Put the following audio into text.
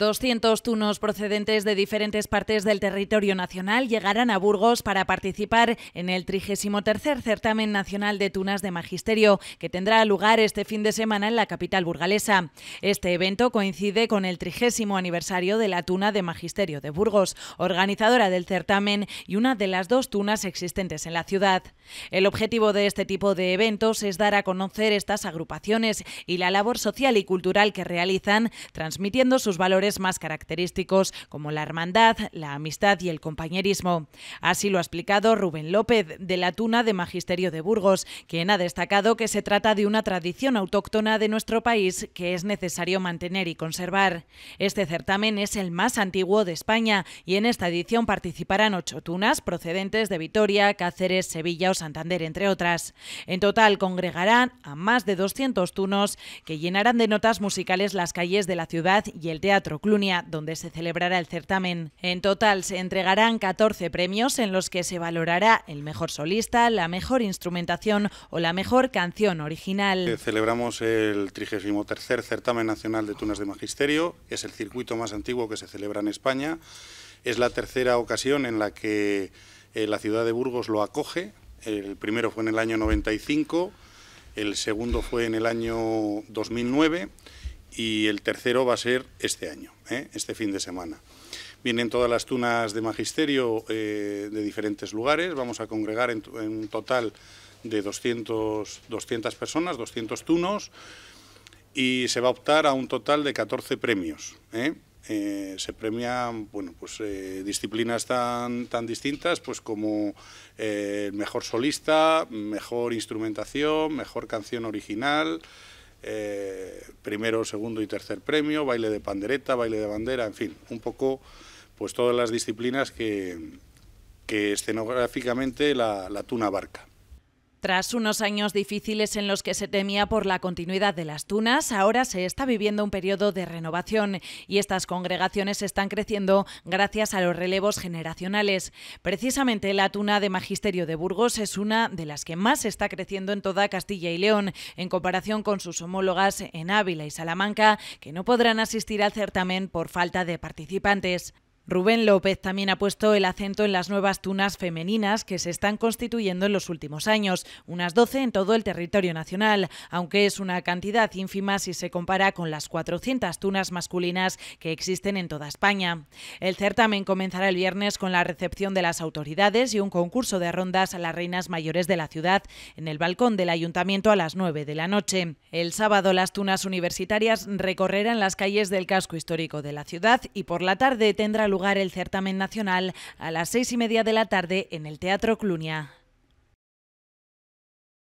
200 tunos procedentes de diferentes partes del territorio nacional llegarán a Burgos para participar en el 33 Certamen Nacional de Tunas de Magisterio, que tendrá lugar este fin de semana en la capital burgalesa. Este evento coincide con el 30 aniversario de la Tuna de Magisterio de Burgos, organizadora del certamen y una de las dos tunas existentes en la ciudad. El objetivo de este tipo de eventos es dar a conocer estas agrupaciones y la labor social y cultural que realizan, transmitiendo sus valores más característicos como la hermandad, la amistad y el compañerismo. Así lo ha explicado Rubén López, de la Tuna de Magisterio de Burgos, quien ha destacado que se trata de una tradición autóctona de nuestro país que es necesario mantener y conservar. Este certamen es el más antiguo de España y en esta edición participarán ocho tunas procedentes de Vitoria, Cáceres, Sevilla o Santander, entre otras. En total, congregarán a más de 200 tunos que llenarán de notas musicales las calles de la ciudad y el Teatro Clunia, donde se celebrará el certamen. En total, se entregarán 14 premios en los que se valorará el mejor solista, la mejor instrumentación o la mejor canción original. Eh, celebramos el 33 Certamen Nacional de Tunas de Magisterio, es el circuito más antiguo que se celebra en España, es la tercera ocasión en la que eh, la ciudad de Burgos lo acoge, el primero fue en el año 95, el segundo fue en el año 2009 y el tercero va a ser este año, ¿eh? este fin de semana. Vienen todas las tunas de magisterio eh, de diferentes lugares, vamos a congregar en, un total de 200, 200 personas, 200 tunos, y se va a optar a un total de 14 premios. ¿eh? Eh, se premian bueno, pues, eh, disciplinas tan, tan distintas pues como eh, mejor solista, mejor instrumentación, mejor canción original, primero, segundo y tercer premio, baile de pandereta, baile de bandera, en fin, un poco pues todas las disciplinas que, escenográficamente la, la tuna abarca. Tras unos años difíciles en los que se temía por la continuidad de las tunas, ahora se está viviendo un periodo de renovación y estas congregaciones están creciendo gracias a los relevos generacionales. Precisamente la tuna de Magisterio de Burgos es una de las que más está creciendo en toda Castilla y León, en comparación con sus homólogas en Ávila y Salamanca, que no podrán asistir al certamen por falta de participantes. Rubén López también ha puesto el acento en las nuevas tunas femeninas que se están constituyendo en los últimos años, unas 12 en todo el territorio nacional, aunque es una cantidad ínfima si se compara con las 400 tunas masculinas que existen en toda España. El certamen comenzará el viernes con la recepción de las autoridades y un concurso de rondas a las reinas mayores de la ciudad en el balcón del ayuntamiento a las 9 de la noche. El sábado las tunas universitarias recorrerán las calles del casco histórico de la ciudad y por la tarde tendrá lugar el certamen nacional a las seis y media de la tarde en el Teatro Clunia.